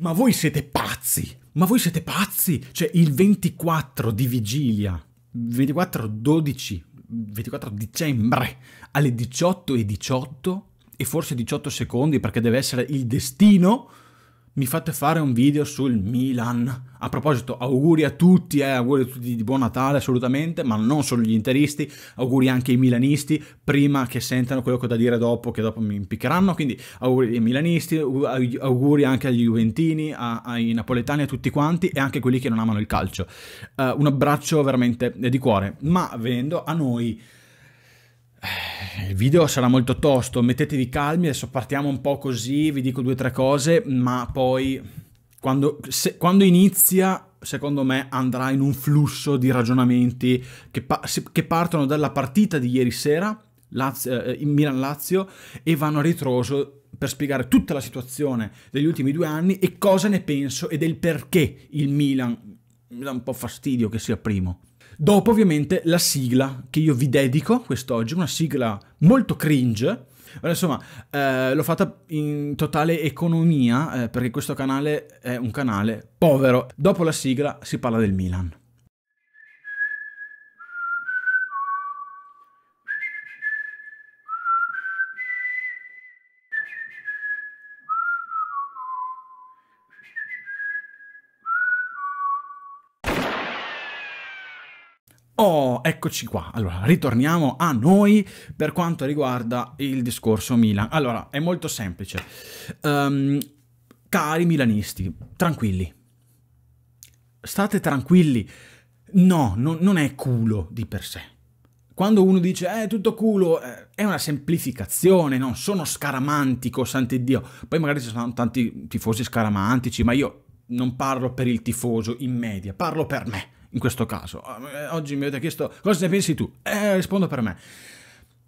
Ma voi siete pazzi! Ma voi siete pazzi! Cioè, il 24 di vigilia, 24-12, 24 dicembre, alle 18 e 18, e forse 18 secondi perché deve essere il destino mi fate fare un video sul Milan. A proposito, auguri a tutti, eh, auguri a tutti di buon Natale assolutamente, ma non solo gli interisti, auguri anche ai milanisti, prima che sentano quello che ho da dire dopo, che dopo mi impiccheranno, quindi auguri ai milanisti, auguri anche agli juventini, a, ai napoletani, a tutti quanti e anche a quelli che non amano il calcio. Uh, un abbraccio veramente di cuore, ma venendo a noi... Eh, il video sarà molto tosto, mettetevi calmi, adesso partiamo un po' così, vi dico due o tre cose, ma poi quando, se, quando, inizia, secondo me, andrà in un flusso di ragionamenti che, pa che partono dalla partita di ieri sera, Lazio, eh, in Milan-Lazio, e vanno a ritroso per spiegare tutta la situazione degli ultimi due anni e cosa ne penso e del perché il Milan mi dà un po' fastidio che sia primo. Dopo ovviamente la sigla che io vi dedico quest'oggi, una sigla molto cringe, insomma, eh, l'ho fatta in totale economia eh, perché questo canale è un canale povero. Dopo la sigla si parla del Milan. Oh, eccoci qua. Allora, ritorniamo a noi per quanto riguarda il discorso Milan. Allora, è molto semplice. Um, cari milanisti, tranquilli. State tranquilli. No, no, non è culo di per sé. Quando uno dice, eh, tutto culo, eh, è una semplificazione, non sono scaramantico, oh, Dio. Poi magari ci sono tanti tifosi scaramantici, ma io non parlo per il tifoso in media, parlo per me in questo caso. Ah, eh, oggi mi avete chiesto cosa ne pensi tu? Eh, rispondo per me.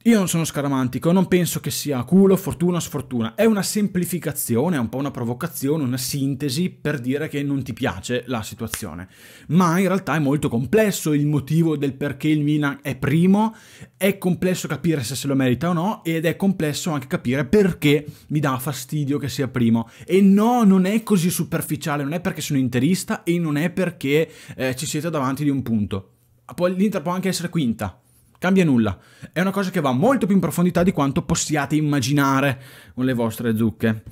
Io non sono scaramantico, non penso che sia culo, fortuna o sfortuna. È una semplificazione, è un po' una provocazione, una sintesi per dire che non ti piace la situazione. Ma in realtà è molto complesso il motivo del perché il Milan è primo, è complesso capire se se lo merita o no ed è complesso anche capire perché mi dà fastidio che sia primo. E no, non è così superficiale, non è perché sono interista e non è perché eh, ci siete davanti di un punto. Poi l'Inter può anche essere quinta cambia nulla. È una cosa che va molto più in profondità di quanto possiate immaginare con le vostre zucche.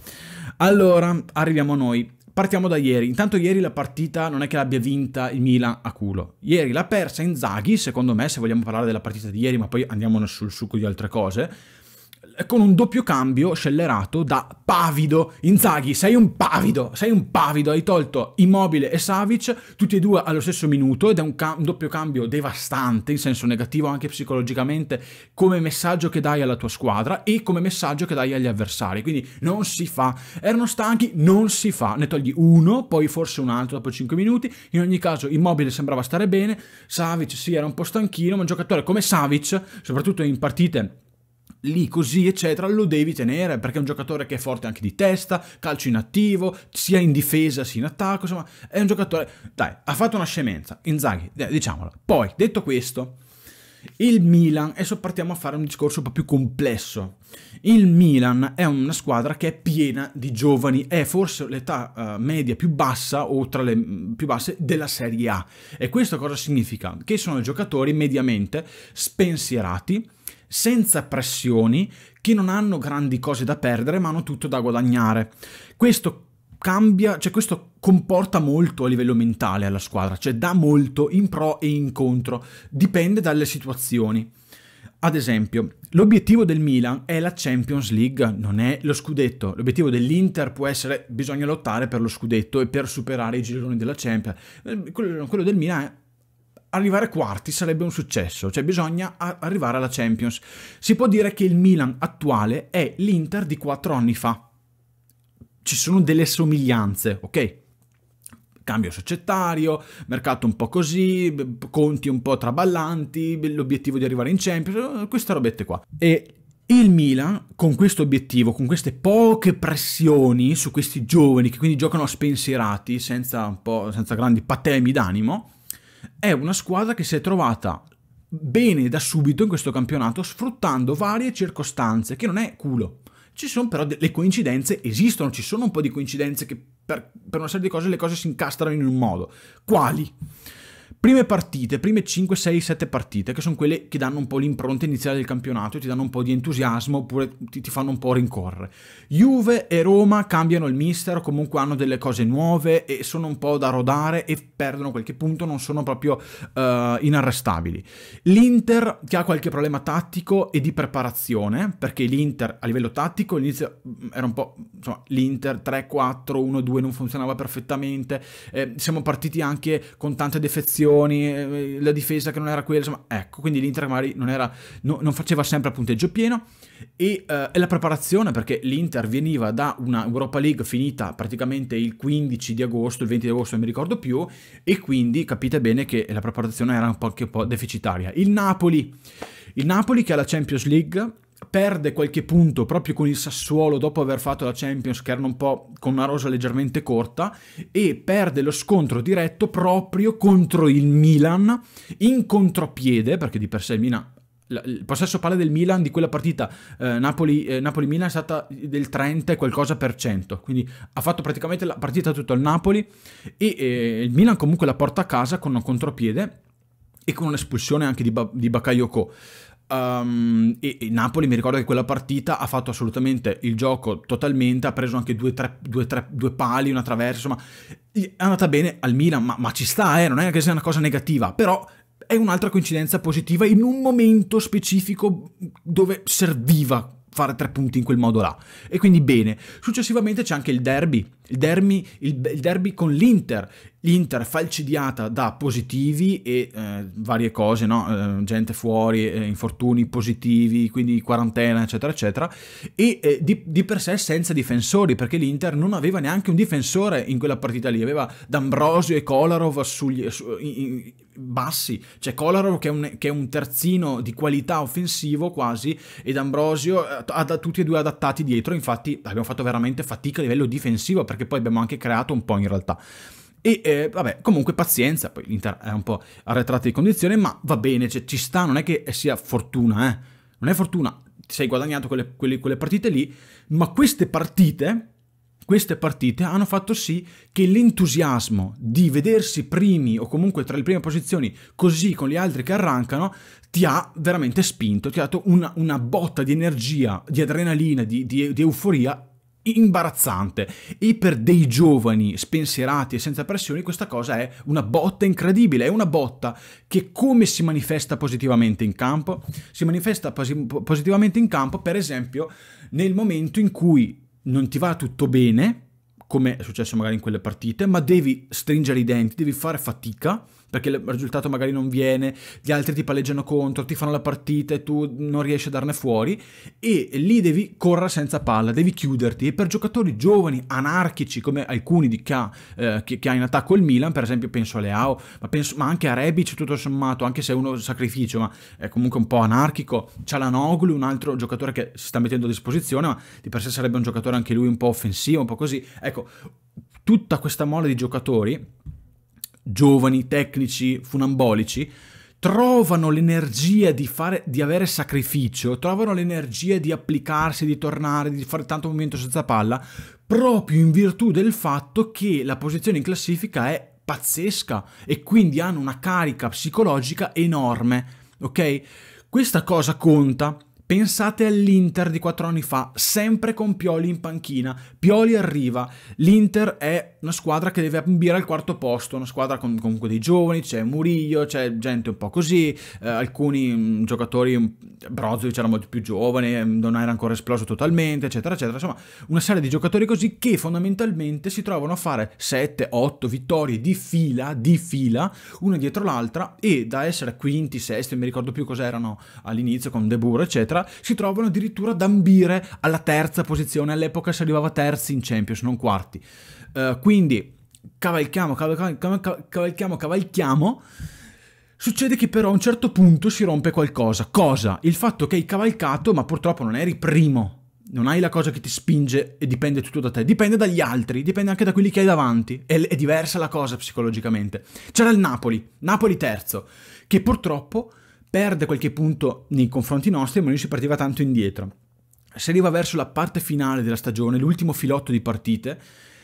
Allora, arriviamo a noi. Partiamo da ieri. Intanto ieri la partita non è che l'abbia vinta il Milan a culo. Ieri l'ha persa Inzaghi, secondo me, se vogliamo parlare della partita di ieri, ma poi andiamo sul succo di altre cose con un doppio cambio scellerato da pavido. Inzaghi, sei un pavido, sei un pavido, hai tolto Immobile e Savic, tutti e due allo stesso minuto ed è un, ca un doppio cambio devastante, in senso negativo anche psicologicamente, come messaggio che dai alla tua squadra e come messaggio che dai agli avversari. Quindi non si fa, erano stanchi, non si fa, ne togli uno, poi forse un altro dopo 5 minuti, in ogni caso Immobile sembrava stare bene, Savic sì era un po' stanchino, ma un giocatore come Savic, soprattutto in partite lì così, eccetera, lo devi tenere perché è un giocatore che è forte anche di testa, calcio inattivo, sia in difesa sia in attacco, insomma, è un giocatore... Dai, ha fatto una scemenza, Inzaghi, diciamolo. Poi, detto questo, il Milan, adesso partiamo a fare un discorso un po' più complesso. Il Milan è una squadra che è piena di giovani, è forse l'età uh, media più bassa o tra le mm, più basse della Serie A. E questo cosa significa? Che sono giocatori mediamente spensierati, senza pressioni, che non hanno grandi cose da perdere ma hanno tutto da guadagnare. Questo cambia, cioè questo comporta molto a livello mentale alla squadra, cioè dà molto in pro e in contro, dipende dalle situazioni. Ad esempio, l'obiettivo del Milan è la Champions League, non è lo scudetto. L'obiettivo dell'Inter può essere bisogna lottare per lo scudetto e per superare i gironi della Champions. Eh, quello, del Milan è arrivare quarti sarebbe un successo, cioè bisogna arrivare alla Champions. Si può dire che il Milan attuale è l'Inter di quattro anni fa. Ci sono delle somiglianze, ok? Cambio societario, mercato un po' così, conti un po' traballanti, l'obiettivo di arrivare in Champions, eh, queste robette qua. E il Milan, con questo obiettivo, con queste poche pressioni su questi giovani che quindi giocano spensierati, senza, senza grandi patemi d'animo, è una squadra che si è trovata bene da subito in questo campionato sfruttando varie circostanze, che non è culo. Ci sono però delle coincidenze, esistono, ci sono un po' di coincidenze che per, per una serie di cose le cose si incastrano in un modo. Quali? prime partite, prime 5, 6, 7 partite, che sono quelle che danno un po' l'impronta iniziale del campionato, ti danno un po' di entusiasmo oppure ti, ti fanno un po' rincorrere. Juve e Roma cambiano il mister, comunque hanno delle cose nuove e sono un po' da rodare e perdono qualche punto, non sono proprio uh, inarrestabili. L'Inter che ha qualche problema tattico e di preparazione, perché l'Inter a livello tattico all'inizio mm, era un po', insomma, l'Inter 3, 4, 1, 2 non funzionava perfettamente, eh, siamo partiti anche con tante defezioni azioni, eh, eh, la difesa che non era quella, insomma, ecco, quindi l'Inter magari non, era, no, non faceva sempre a punteggio pieno e, eh, la preparazione perché l'Inter veniva da una Europa League finita praticamente il 15 di agosto, il 20 di agosto non mi ricordo più e quindi capite bene che la preparazione era un po' anche un po' deficitaria. Il Napoli, il Napoli che ha la Champions League perde qualche punto proprio con il Sassuolo dopo aver fatto la Champions che erano un po' con una rosa leggermente corta e perde lo scontro diretto proprio contro il Milan in contropiede perché di per sé il Milan il possesso palla del Milan di quella partita eh, Napoli, eh, Napoli, milan è stata del 30 e qualcosa per cento quindi ha fatto praticamente la partita tutto al Napoli e eh, il Milan comunque la porta a casa con un contropiede e con un'espulsione anche di, ba- di Bakayoko Um, e, e, Napoli mi ricordo che quella partita ha fatto assolutamente il gioco totalmente, ha preso anche due, tre, due, tre, due pali, una traversa, insomma è andata bene al Milan, ma, ma ci sta, eh, non è che sia una cosa negativa, però è un'altra coincidenza positiva in un momento specifico dove serviva fare tre punti in quel modo là. E quindi bene. Successivamente c'è anche il derby, il derby, il, il derby con l'Inter l'Inter falcidiata da positivi e eh, varie cose, no? eh, gente fuori, eh, infortuni positivi, quindi quarantena, eccetera, eccetera, e eh, di, di, per sé senza difensori, perché l'Inter non aveva neanche un difensore in quella partita lì, aveva D'Ambrosio e Kolarov sugli, su, in, in, bassi, cioè Kolarov che è, un, che è, un, terzino di qualità offensivo quasi, ed Ambrosio eh, ad, tutti e due adattati dietro, infatti abbiamo fatto veramente fatica a livello difensivo, perché poi abbiamo anche creato un po' in realtà. E eh, vabbè, comunque pazienza, poi l'Inter è un po' arretrata di condizione, ma va bene, cioè, ci sta, non è che sia fortuna, eh. Non è fortuna, ti sei guadagnato quelle, quelle, quelle partite lì, ma queste partite, queste partite hanno fatto sì che l'entusiasmo di vedersi primi o comunque tra le prime posizioni così con gli altri che arrancano ti ha veramente spinto, ti ha dato una, una botta di energia, di adrenalina, di, di, di euforia imbarazzante e per dei giovani spensierati e senza pressioni questa cosa è una botta incredibile, è una botta che come si manifesta positivamente in campo? Si manifesta positivamente in campo per esempio nel momento in cui non ti va tutto bene, come è successo magari in quelle partite, ma devi stringere i denti, devi fare fatica, perché il risultato magari non viene, gli altri ti palleggiano contro, ti fanno la partita e tu non riesci a darne fuori e lì devi correre senza palla, devi chiuderti e per giocatori giovani, anarchici come alcuni di K eh, che, che, ha in attacco il Milan, per esempio penso a Leao, ma, penso, ma anche a Rebic tutto sommato, anche se è uno sacrificio ma è comunque un po' anarchico, Cialanoglu, un altro giocatore che si sta mettendo a disposizione ma di per sé sarebbe un giocatore anche lui un po' offensivo, un po' così, ecco tutta questa mole di giocatori giovani, tecnici, funambolici, trovano l'energia di, fare, di avere sacrificio, trovano l'energia di applicarsi, di tornare, di fare tanto movimento senza palla, proprio in virtù del fatto che la posizione in classifica è pazzesca e quindi hanno una carica psicologica enorme, ok? Questa cosa conta Pensate all'Inter di quattro anni fa, sempre con Pioli in panchina. Pioli arriva, l'Inter è una squadra che deve ambire al quarto posto, una squadra con comunque dei giovani, c'è Murillo, c'è gente un po' così, eh, alcuni mh, mm, giocatori, mm, Brozovic era molto più giovane, mm, non era ancora esploso totalmente, eccetera, eccetera. Insomma, una serie di giocatori così che fondamentalmente si trovano a fare 7-8 vittorie di fila, di fila, una dietro l'altra e da essere quinti, sesti, non mi ricordo più cos'erano all'inizio con De Boer, eccetera, eccetera, si trovano addirittura ad ambire alla terza posizione. All'epoca si arrivava terzi in Champions, non quarti. Uh, quindi cavalchiamo, cavalchiamo, cavalchiamo, cavalchiamo. Succede che però a un certo punto si rompe qualcosa. Cosa? Il fatto che hai cavalcato, ma purtroppo non eri primo. Non hai la cosa che ti spinge e dipende tutto da te. Dipende dagli altri, dipende anche da quelli che hai davanti. È, è diversa la cosa psicologicamente. C'era il Napoli, Napoli terzo, che purtroppo perde qualche punto nei confronti nostri, ma noi si partiva tanto indietro. Si arriva verso la parte finale della stagione, l'ultimo filotto di partite,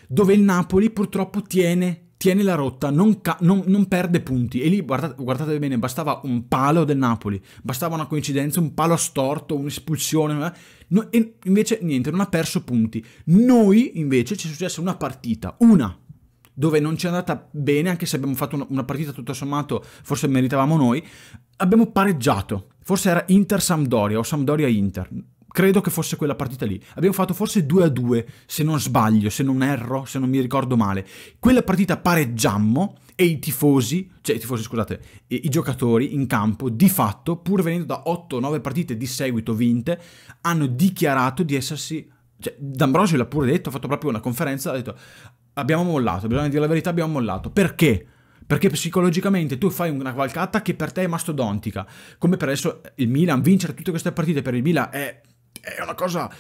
dove il Napoli purtroppo tiene, tiene la rotta, non, non, non, perde punti. E lì, guardate, guardate, bene, bastava un palo del Napoli, bastava una coincidenza, un palo storto, un'espulsione, eh. no, e invece niente, non ha perso punti. Noi invece ci è successa una partita, una dove non ci è andata bene, anche se abbiamo fatto una partita tutto sommato, forse meritavamo noi, abbiamo pareggiato. Forse era Inter-Sampdoria o Sampdoria-Inter. Credo che fosse quella partita lì. Abbiamo fatto forse 2 2, se non sbaglio, se non erro, se non mi ricordo male. Quella partita pareggiammo e i tifosi, cioè i tifosi scusate, i, i giocatori in campo di fatto, pur venendo da 8-9 partite di seguito vinte, hanno dichiarato di essersi cioè, D'Ambrosio l'ha pure detto, ha fatto proprio una conferenza, ha detto abbiamo mollato, bisogna dire la verità, abbiamo mollato. Perché? Perché psicologicamente tu fai una cavalcata che per te è mastodontica. Come per adesso il Milan, vincere tutte queste partite per il Milan è, è una cosa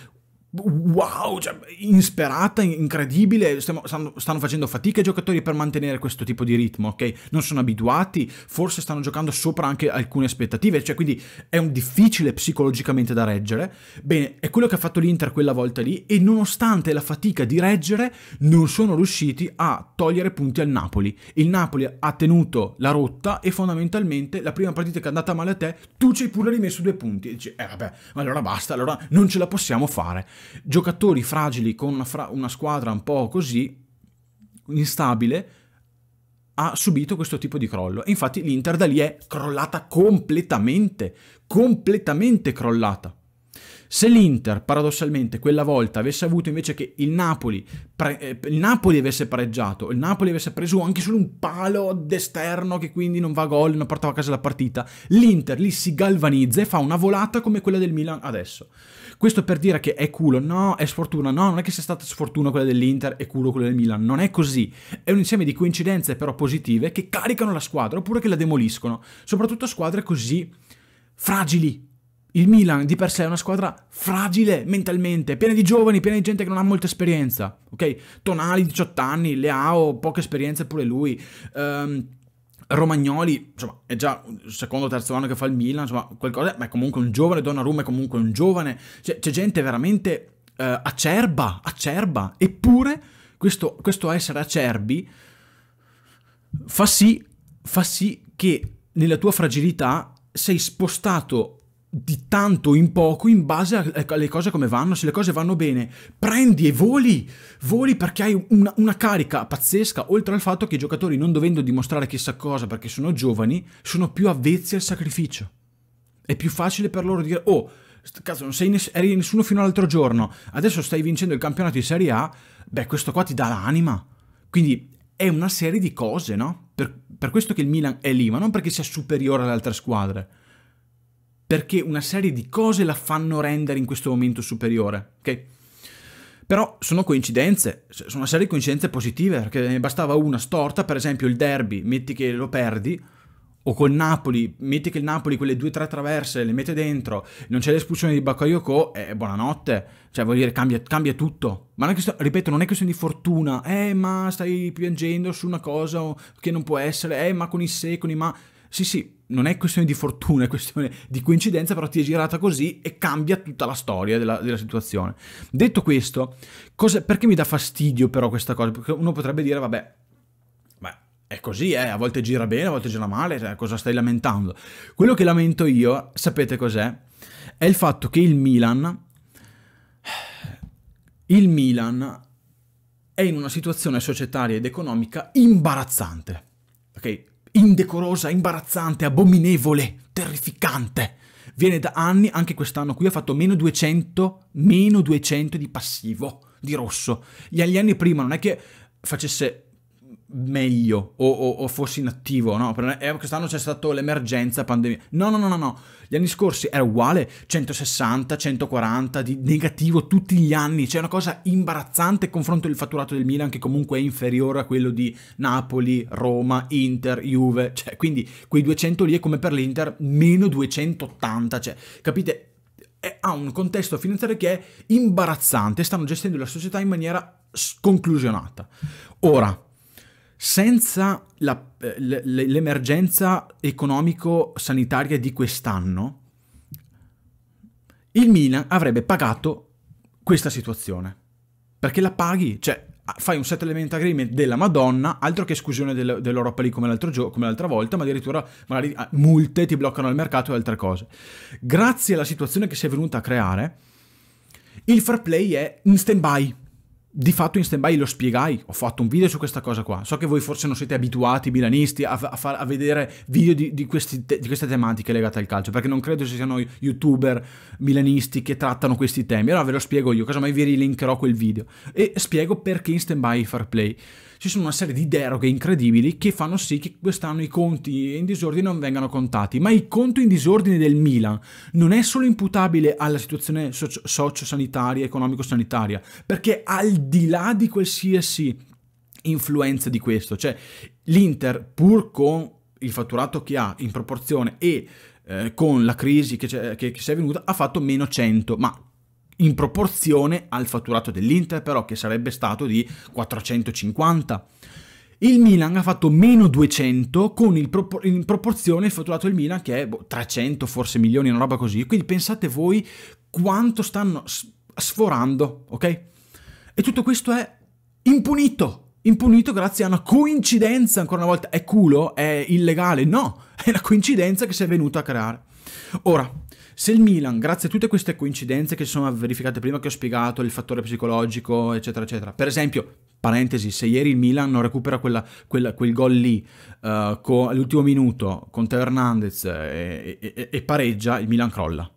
wow, cioè, insperata, incredibile, Stiamo, stanno, stanno, facendo fatica i giocatori per mantenere questo tipo di ritmo, ok? Non sono abituati, forse stanno giocando sopra anche alcune aspettative, cioè quindi è un difficile psicologicamente da reggere. Bene, è quello che ha fatto l'Inter quella volta lì e nonostante la fatica di reggere non sono riusciti a togliere punti al Napoli. Il Napoli ha tenuto la rotta e fondamentalmente la prima partita che è andata male a te, tu ci hai pure rimesso due punti. E dici, eh vabbè, allora basta, allora non ce la possiamo fare giocatori fragili con una, fra una squadra un po' così instabile ha subito questo tipo di crollo. E infatti l'Inter da lì è crollata completamente, completamente crollata. Se l'Inter, paradossalmente, quella volta avesse avuto invece che il Napoli, eh, il Napoli avesse pareggiato, il Napoli avesse preso anche solo un palo d'esterno che quindi non va a gol, non portava a casa la partita, l'Inter lì si galvanizza e fa una volata come quella del Milan adesso. Questo per dire che è culo, no, è sfortuna, no, non è che sia stata sfortuna quella dell'Inter e culo quella del Milan, non è così. È un insieme di coincidenze però positive che caricano la squadra oppure che la demoliscono, soprattutto squadre così fragili. Il Milan di per sé è una squadra fragile mentalmente, piena di giovani, piena di gente che non ha molta esperienza, ok? Tonali, 18 anni, Leao, poca esperienza pure lui. Um, Romagnoli, insomma, è già il secondo o terzo anno che fa il Milan, insomma, qualcosa, ma è comunque un giovane, Donnarumma è comunque un giovane, cioè, c'è gente veramente eh, acerba, acerba, eppure questo, questo essere acerbi fa sì, fa sì che nella tua fragilità sei spostato di tanto in poco in base ecco, alle cose come vanno. Se le cose vanno bene, prendi e voli, voli perché hai una, una, carica pazzesca, oltre al fatto che i giocatori, non dovendo dimostrare chissà cosa perché sono giovani, sono più avvezzi al sacrificio. È più facile per loro dire, oh, cazzo, non sei ness- eri nessuno fino all'altro giorno, adesso stai vincendo il campionato di Serie A, beh, questo qua ti dà l'anima. Quindi è una serie di cose, no? Per, per questo che il Milan è lì, ma non perché sia superiore alle altre squadre perché una serie di cose la fanno rendere in questo momento superiore, ok? Però sono coincidenze, sono una serie di coincidenze positive, perché ne bastava una storta, per esempio il derby, metti che lo perdi, o col Napoli, metti che il Napoli quelle due o tre traverse le mette dentro, non c'è l'espulsione di Bakayoko, eh, buonanotte, cioè vuol dire cambia, cambia tutto. Ma non è questione, ripeto, non è questione di fortuna, eh ma stai piangendo su una cosa che non può essere, eh ma con i se, con i ma... Sì sì, non è questione di fortuna, è questione di coincidenza, però ti è girata così e cambia tutta la storia della, della situazione. Detto questo, cosa, perché mi dà fastidio però questa cosa? Perché uno potrebbe dire, vabbè, beh, è così, eh, a volte gira bene, a volte gira male, cioè, cosa stai lamentando? Quello che lamento io, sapete cos'è? È il fatto che il Milan... Il Milan è in una situazione societaria ed economica imbarazzante. Ok? indecorosa, imbarazzante, abominevole, terrificante. Viene da anni, anche quest'anno qui ha fatto meno 200, meno 200 di passivo, di rosso. Gli anni prima non è che facesse meglio o, o, o fossi inattivo, no? Eh, quest'anno c'è stata l'emergenza pandemia. No, no, no, no, no. Gli anni scorsi era uguale, 160, 140 di negativo tutti gli anni. C'è una cosa imbarazzante confronto il fatturato del Milan che comunque è inferiore a quello di Napoli, Roma, Inter, Juve. Cioè, quindi quei 200 lì è come per l'Inter meno 280, cioè, capite? È, ha un contesto finanziario che è imbarazzante, stanno gestendo la società in maniera sconclusionata. Ora, senza eh, l'emergenza economico-sanitaria di quest'anno, il Milan avrebbe pagato questa situazione. Perché la paghi, cioè fai un settlement agreement della Madonna, altro che esclusione del, dell'Europa lì come, l'altra volta, ma addirittura magari ah, multe ti bloccano il mercato e altre cose. Grazie alla situazione che si è venuta a creare, il fair play è in stand by di fatto in stand-by lo spiegai, ho fatto un video su questa cosa qua. So che voi forse non siete abituati, milanisti, a, a, far, a vedere video di, di, te, di, queste tematiche legate al calcio, perché non credo ci siano youtuber milanisti che trattano questi temi. Allora ve lo spiego io, casomai vi rilinkerò quel video. E spiego perché in stand-by fair play ci sono una serie di deroghe incredibili che fanno sì che quest'anno i conti in disordine non vengano contati. Ma il conto in disordine del Milan non è solo imputabile alla situazione soci- socio-sanitaria, economico-sanitaria, perché al di là di qualsiasi influenza di questo, cioè l'Inter pur con il fatturato che ha in proporzione e eh, con la crisi che, che, che, si è venuta ha fatto meno 100, ma in proporzione al fatturato dell'Inter però che sarebbe stato di 450. Il Milan ha fatto meno 200 con propor in proporzione il fatturato del Milan che è boh, 300 forse milioni, una roba così. Quindi pensate voi quanto stanno sforando, ok? E tutto questo è impunito impunito grazie a una coincidenza, ancora una volta, è culo, è illegale, no, è la coincidenza che si è venuta a creare. Ora, se il Milan, grazie a tutte queste coincidenze che si sono verificate prima che ho spiegato, il fattore psicologico, eccetera, eccetera, per esempio, parentesi, se ieri il Milan non recupera quella, quella, quel gol lì uh, co, all'ultimo minuto con Teo Hernandez eh, e, e, e pareggia, il Milan crolla.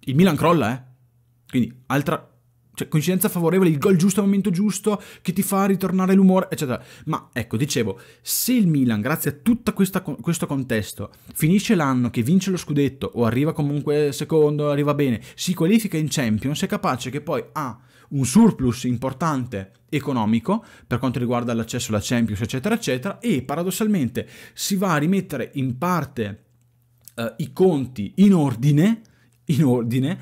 Il Milan crolla, eh? Quindi, altra cioè coincidenza favorevole, il gol giusto al momento giusto che ti fa ritornare l'umore, eccetera. Ma ecco, dicevo, se il Milan, grazie a tutto questo contesto, finisce l'anno che vince lo scudetto o arriva comunque secondo, arriva bene, si qualifica in Champions, è capace che poi ha un surplus importante economico per quanto riguarda l'accesso alla Champions, eccetera, eccetera, e paradossalmente si va a rimettere in parte eh, i conti in ordine in ordine,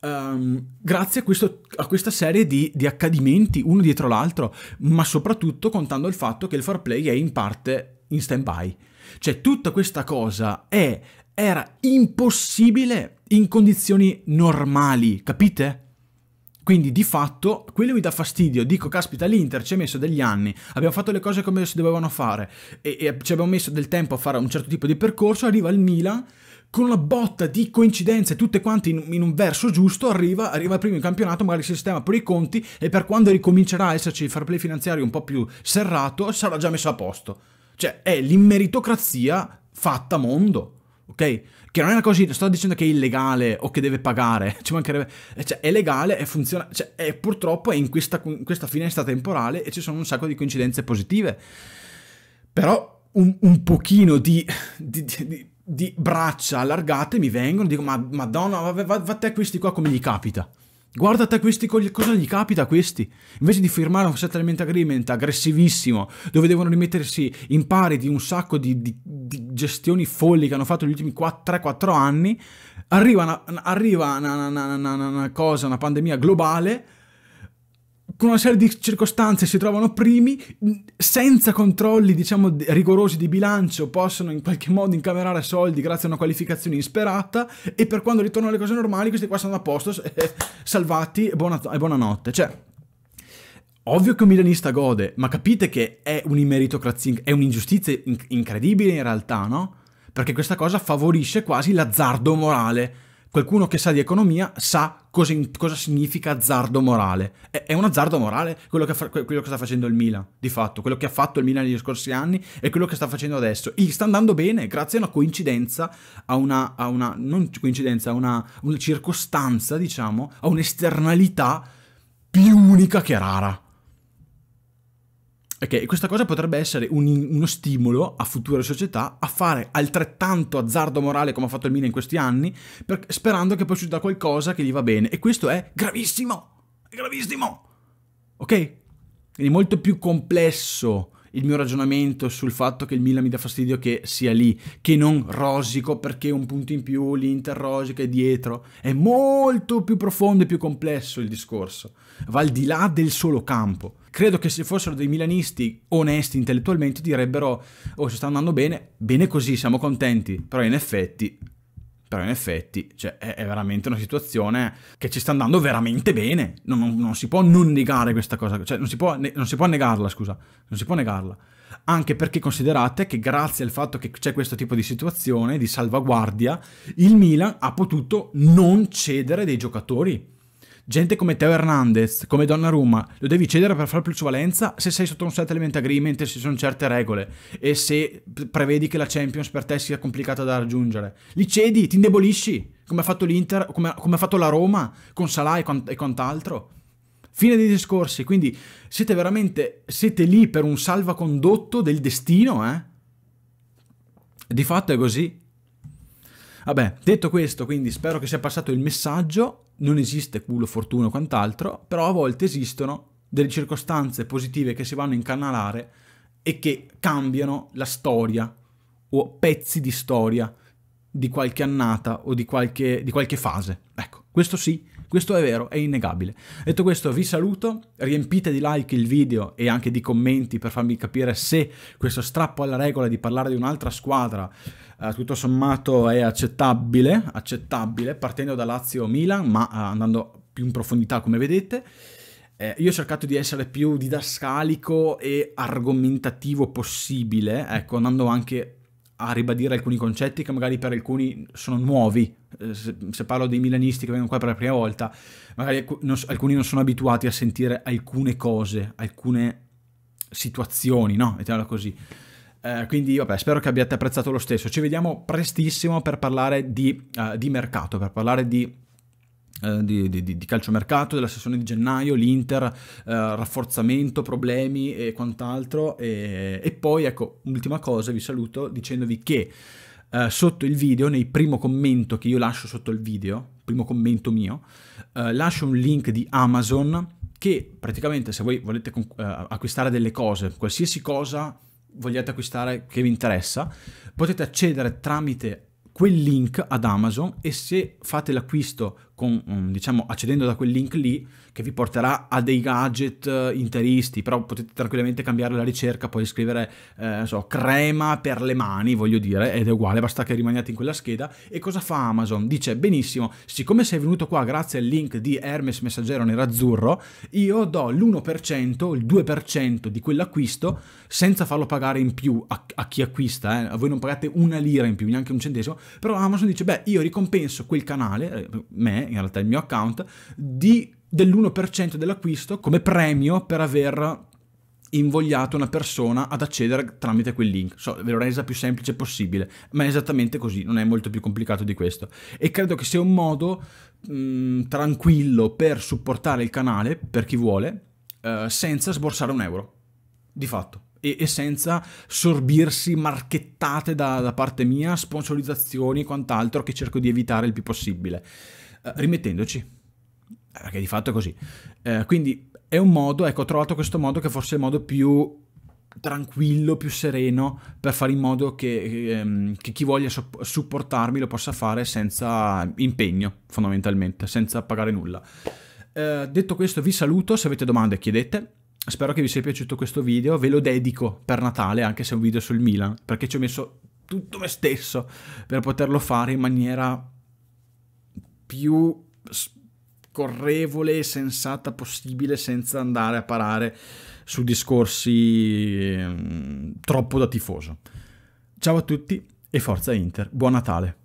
um, grazie a, questo, a, questa serie di, di accadimenti uno dietro l'altro, ma soprattutto contando il fatto che il far play è in parte in stand-by. Cioè tutta questa cosa è, era impossibile in condizioni normali, capite? Quindi di fatto quello mi dà fastidio, dico caspita l'Inter ci ha messo degli anni, abbiamo fatto le cose come si dovevano fare e, e, ci abbiamo messo del tempo a fare un certo tipo di percorso, arriva il Milan con una botta di coincidenze, tutte quante in, in un verso giusto, arriva, arriva primo in campionato, magari si sistema per i conti e per quando ricomincerà a esserci il fair play finanziario un po' più serrato, sarà già messo a posto. Cioè, è l'immeritocrazia fatta mondo, ok? Che non è una cosa, sto dicendo che è illegale o che deve pagare, ci mancherebbe, eh, cioè è legale, e funziona, cioè è, purtroppo è in questa, in questa finestra temporale e ci sono un sacco di coincidenze positive. Però un, un pochino di, di, di, di braccia allargate mi vengono e dico ma madonna, vabbè, va, va te questi qua come gli capita. Guarda te questi, cosa gli capita a questi? Invece di firmare un settlement agreement aggressivissimo, dove devono rimettersi in pari di un sacco di, di, di gestioni folli che hanno fatto gli ultimi 3-4 anni, arriva, una, arriva una, una, una cosa, una pandemia globale, con una serie di circostanze si trovano primi, mm, senza controlli diciamo rigorosi di bilancio possono in qualche modo incamerare soldi grazie a una qualificazione insperata e per quando ritornano le cose normali questi qua sono a posto, eh, salvati e, buona, e buonanotte. Cioè, Ovvio che un milanista gode, ma capite che è un'immeritocrazia, è un'ingiustizia incredibile in realtà, no? Perché questa cosa favorisce quasi l'azzardo morale qualcuno che sa di economia sa cosa, cosa significa azzardo morale. È, è, un azzardo morale quello che, fa, quello che sta facendo il Milan, di fatto, quello che ha fatto il Milan negli scorsi anni e quello che sta facendo adesso. E sta andando bene grazie a una coincidenza, a una, a una non coincidenza, a una, una circostanza, diciamo, a un'esternalità più unica che rara. Ok, questa cosa potrebbe essere un, uno stimolo a future società a fare altrettanto azzardo morale come ha fatto il Milan in questi anni, per, sperando che poi succeda qualcosa che gli va bene. E questo è gravissimo! È gravissimo! Ok? Quindi molto più complesso il mio ragionamento sul fatto che il Milan mi dà fastidio che sia lì, che non rosico perché un punto in più l'Inter rosica è dietro, è molto più profondo e più complesso il discorso, va al di là del solo campo. Credo che se fossero dei milanisti onesti intellettualmente direbbero oh ci sta andando bene, bene così, siamo contenti, però in effetti però in effetti cioè, è, veramente una situazione che ci sta andando veramente bene. Non, non, non si può non negare questa cosa, cioè non si, può, ne, non si può negarla, scusa, non si può negarla. Anche perché considerate che grazie al fatto che c'è questo tipo di situazione di salvaguardia, il Milan ha potuto non cedere dei giocatori gente come Teo Hernandez, come Donnarumma, lo devi cedere per fare plusvalenza se sei sotto un settlement agreement, se ci sono certe regole e se prevedi che la Champions per te sia complicata da raggiungere. Li cedi, ti indebolisci, come ha fatto l'Inter, come, come, ha fatto la Roma con Salah e, quant e quant'altro. Fine dei discorsi, quindi siete veramente, siete lì per un salvacondotto del destino, eh? Di fatto è così. Vabbè, detto questo, quindi spero che sia passato il messaggio non esiste culo, fortuna o quant'altro, però a volte esistono delle circostanze positive che si vanno a incanalare e che cambiano la storia o pezzi di storia di qualche annata o di qualche, di qualche fase. Ecco, questo sì, questo è vero, è innegabile. Detto questo, vi saluto, riempite di like il video e anche di commenti per farmi capire se questo strappo alla regola di parlare di un'altra squadra eh, tutto sommato è accettabile, accettabile partendo da Lazio-Milan, ma eh, andando più in profondità come vedete. Eh, io ho cercato di essere più didascalico e argomentativo possibile, ecco, andando anche a ribadire alcuni concetti che magari per alcuni sono nuovi. Eh, se, parlo dei milanisti che vengono qua per la prima volta, magari alcuni non sono abituati a sentire alcune cose, alcune situazioni, no? Mettiamola così. Eh, quindi vabbè, spero che abbiate apprezzato lo stesso. Ci vediamo prestissimo per parlare di, uh, di mercato, per parlare eh, di di, di, di calciomercato, della sessione di gennaio, l'Inter, eh, rafforzamento, problemi e quant'altro. E, e, poi, ecco, ultima cosa, vi saluto dicendovi che eh, sotto il video, nel primo commento che io lascio sotto il video, primo commento mio, eh, lascio un link di Amazon che praticamente se voi volete acquistare delle cose, qualsiasi cosa vogliate acquistare che vi interessa, potete accedere tramite quel link ad Amazon e se fate l'acquisto con, mm, diciamo, accedendo da quel link lì che vi porterà a dei gadget eh, interisti, però potete tranquillamente cambiare la ricerca, poi scrivere, eh, so, crema per le mani, voglio dire, ed è uguale, basta che rimaniate in quella scheda. E cosa fa Amazon? Dice, benissimo, siccome sei venuto qua grazie al link di Hermes Messaggero Nerazzurro, io do l'1%, il 2% di quell'acquisto senza farlo pagare in più a, a chi acquista, eh. voi non pagate una lira in più, neanche un centesimo, però Amazon dice, beh, io ricompenso quel canale, eh, me, in realtà il mio account, dell'1% dell'acquisto come premio per aver invogliato una persona ad accedere tramite quel link. So, ve l'ho resa più semplice possibile, ma è esattamente così, non è molto più complicato di questo. E credo che sia un modo mh, mm, tranquillo per supportare il canale, per chi vuole, eh, senza sborsare un euro. Di fatto e, e senza sorbirsi marchettate da, da parte mia, sponsorizzazioni e quant'altro che cerco di evitare il più possibile, eh, rimettendoci. Eh, perché di fatto è così. Eh, quindi è un modo, ecco, ho trovato questo modo che forse è il modo più tranquillo, più sereno per fare in modo che, ehm, che, chi voglia supportarmi lo possa fare senza impegno, fondamentalmente, senza pagare nulla. Eh, detto questo, vi saluto. Se avete domande, chiedete. Spero che vi sia piaciuto questo video, ve lo dedico per Natale, anche se è un video sul Milan, perché ci ho messo tutto me stesso per poterlo fare in maniera più scorrevole e sensata possibile senza andare a parare su discorsi ehm, troppo da tifoso. Ciao a tutti e forza Inter, buon Natale!